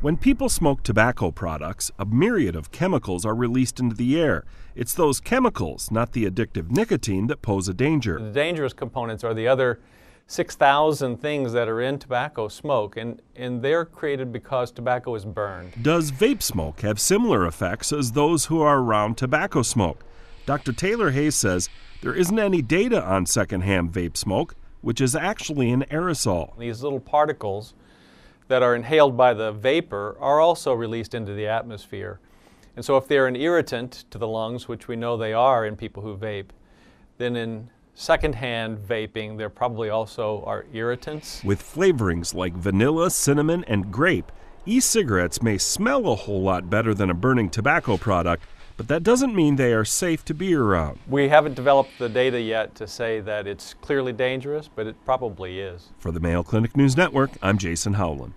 When people smoke tobacco products, a myriad of chemicals are released into the air. It's those chemicals, not the addictive nicotine, that pose a danger. The dangerous components are the other 6,000 things that are in tobacco smoke, and, and they're created because tobacco is burned. Does vape smoke have similar effects as those who are around tobacco smoke? Dr. Taylor Hayes says there isn't any data on secondhand vape smoke, which is actually an aerosol. These little particles that are inhaled by the vapor are also released into the atmosphere. And so if they're an irritant to the lungs, which we know they are in people who vape, then in secondhand vaping, there probably also are irritants. With flavorings like vanilla, cinnamon, and grape, e cigarettes may smell a whole lot better than a burning tobacco product, but that doesn't mean they are safe to be around. We haven't developed the data yet to say that it's clearly dangerous, but it probably is. For the Mayo Clinic News Network, I'm Jason Howland.